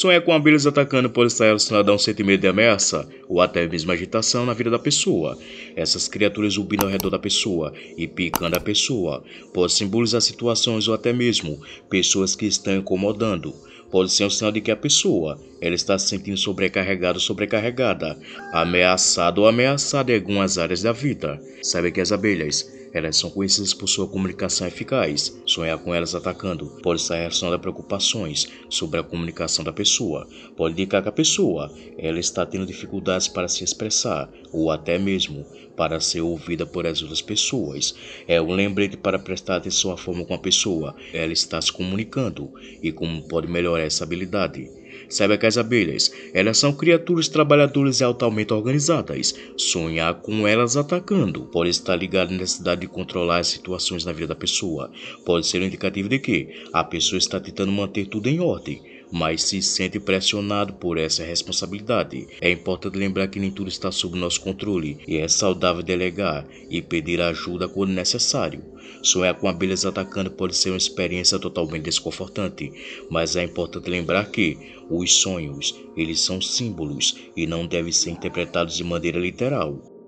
Sonhar com abelhas atacando pode estar relacionado a um sentimento de ameaça ou até mesmo agitação na vida da pessoa. Essas criaturas subindo ao redor da pessoa e picando a pessoa pode simbolizar situações ou até mesmo pessoas que estão incomodando. Pode ser um sinal de que a pessoa ela está se sentindo sobrecarregada ou sobrecarregada, ameaçada ou ameaçada em algumas áreas da vida. Sabe que as abelhas elas são conhecidas por sua comunicação eficaz. Sonhar com elas atacando pode estar relacionado a preocupações sobre a comunicação da pessoa. Pode indicar que a pessoa ela está tendo dificuldades para se expressar ou até mesmo para ser ouvida por as outras pessoas. É um lembrete para prestar atenção à forma como a pessoa ela está se comunicando e como pode melhorar essa habilidade. Saiba que as abelhas, elas são criaturas trabalhadoras e altamente organizadas. Sonhar com elas atacando pode estar ligado à necessidade de controlar as situações na vida da pessoa. Pode ser um indicativo de que a pessoa está tentando manter tudo em ordem, mas se sente pressionado por essa responsabilidade. É importante lembrar que nem tudo está sob nosso controle e é saudável delegar e pedir ajuda quando necessário. Sonhar é com abelhas atacando pode ser uma experiência totalmente desconfortante, mas é importante lembrar que os sonhos, eles são símbolos e não devem ser interpretados de maneira literal.